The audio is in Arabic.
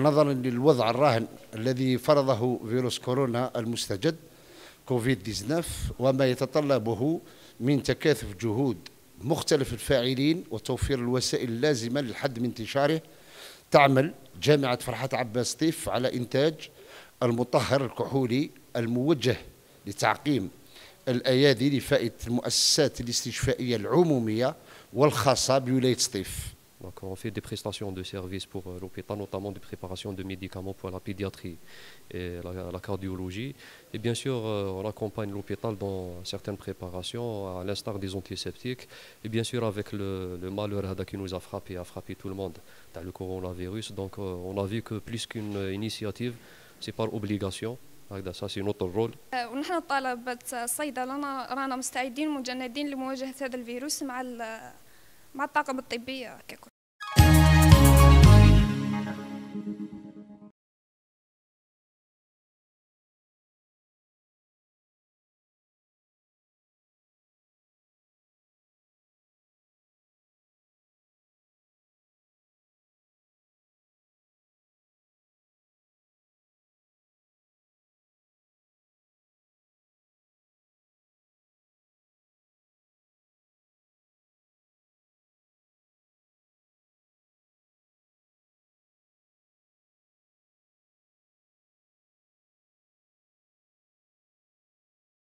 نظرا للوضع الراهن الذي فرضه فيروس كورونا المستجد كوفيد 19 وما يتطلبه من تكاثف جهود مختلف الفاعلين وتوفير الوسائل اللازمه للحد من انتشاره تعمل جامعه فرحات عباس طيف على انتاج المطهر الكحولي الموجه لتعقيم الايادي لفائده المؤسسات الاستشفائيه العموميه والخاصه بولايه طيف on fait des prestations de services pour euh, l'hôpital, notamment des préparations de médicaments pour la pédiatrie et la, cardiologie. Et bien sûr, euh, on accompagne l'hôpital dans certaines préparations, à l'instar des antiseptiques. Et bien sûr, avec le, malheur qui nous a frappé, a frappé tout le monde, dans le coronavirus. Donc euh, on a vu que plus qu'une initiative, c'est par obligation. هكذا c'est نوت الرول ونحن